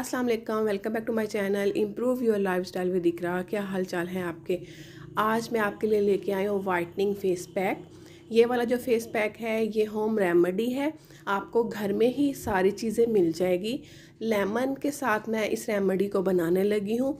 अस्सलाम वालेकुम welcome back to my channel improve your lifestyle with Iqra क्या हालचाल है आपके आज मैं आपके लिए लेके आई हूँ वाइटनिंग फेस पैक ये वाला जो फेस पैक है ये होम रेमेडी है आपको घर में ही सारी चीज़ें मिल जाएगी लेमन के साथ मैं इस रेमेडी को बनाने लगी हूँ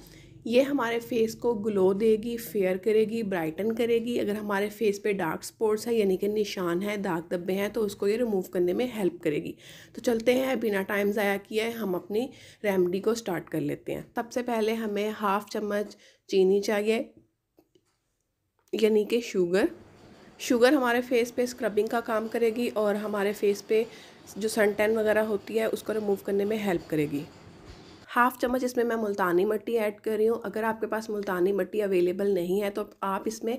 ये हमारे फेस को ग्लो देगी फेयर करेगी ब्राइटन करेगी अगर हमारे फेस पे डार्क स्पॉट्स है यानी कि निशान है दाग धब्बे हैं तो उसको ये रिमूव करने में हेल्प करेगी तो चलते हैं बिना टाइम ज़ाया किए हम अपनी रेमडी को स्टार्ट कर लेते हैं सबसे पहले हमें हाफ़ चम्मच चीनी चाहिए यानी कि शुगर शुगर हमारे फेस पे स्क्रबिंग का काम करेगी और हमारे फेस पे जो सन टैन वगैरह होती है उसको रिमूव करने में हेल्प करेगी हाफ़ चम्मच इसमें मैं मुल्तानी मट्टी ऐड कर रही हूँ अगर आपके पास मुल्तानी मट्टी अवेलेबल नहीं है तो आप इसमें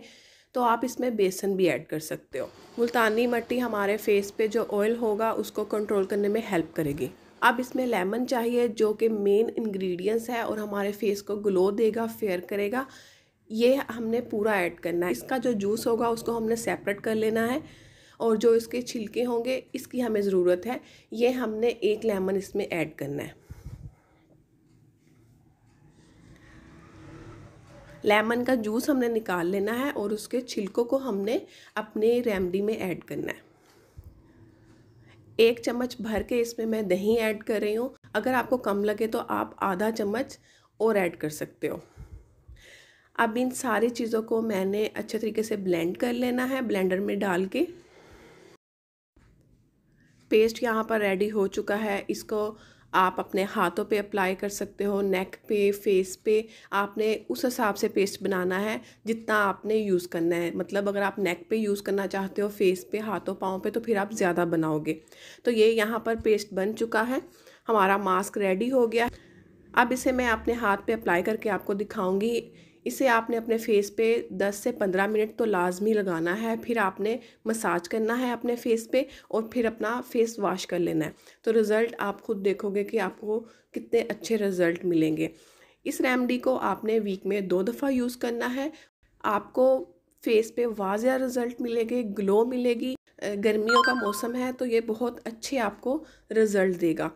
तो आप इसमें बेसन भी ऐड कर सकते हो मुल्तानी मट्टी हमारे फेस पे जो ऑयल होगा उसको कंट्रोल करने में हेल्प करेगी अब इसमें लेमन चाहिए जो कि मेन इंग्रेडिएंट्स है और हमारे फेस को ग्लो देगा फेयर करेगा ये हमने पूरा ऐड करना है इसका जो जूस होगा उसको हमने सेपरेट कर लेना है और जो इसके छिलके होंगे इसकी हमें ज़रूरत है ये हमने एक लेमन इसमें ऐड करना है लेमन का जूस हमने निकाल लेना है और उसके छिलकों को हमने अपने रेमडी में ऐड करना है एक चम्मच भर के इसमें मैं दही ऐड कर रही हूँ अगर आपको कम लगे तो आप आधा चम्मच और ऐड कर सकते हो अब इन सारी चीज़ों को मैंने अच्छे तरीके से ब्लेंड कर लेना है ब्लेंडर में डाल के पेस्ट यहाँ पर रेडी हो चुका है इसको आप अपने हाथों पे अप्लाई कर सकते हो नेक पे फेस पे आपने उस हिसाब से पेस्ट बनाना है जितना आपने यूज़ करना है मतलब अगर आप नेक पे यूज़ करना चाहते हो फेस पे हाथों पाँव पे तो फिर आप ज़्यादा बनाओगे तो ये यहाँ पर पेस्ट बन चुका है हमारा मास्क रेडी हो गया अब इसे मैं अपने हाथ पे अप्लाई करके आपको दिखाऊंगी इसे आपने अपने फेस पे 10 से 15 मिनट तो लाजमी लगाना है फिर आपने मसाज करना है अपने फेस पे और फिर अपना फेस वॉश कर लेना है तो रिज़ल्ट आप ख़ुद देखोगे कि आपको कितने अच्छे रिज़ल्ट मिलेंगे इस रेमडी को आपने वीक में दो दफ़ा यूज़ करना है आपको फेस पे वाजिया रिज़ल्ट मिलेंगे ग्लो मिलेगी गर्मियों का मौसम है तो ये बहुत अच्छे आपको रिज़ल्ट देगा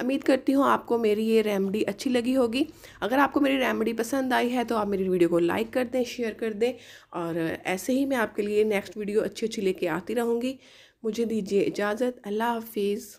उम्मीद करती हूँ आपको मेरी ये रेमडी अच्छी लगी होगी अगर आपको मेरी रेमडी पसंद आई है तो आप मेरी वीडियो को लाइक कर दें शेयर कर दें और ऐसे ही मैं आपके लिए नेक्स्ट वीडियो अच्छी अच्छी लेके आती रहूँगी मुझे दीजिए इजाज़त अल्लाह हाफिज़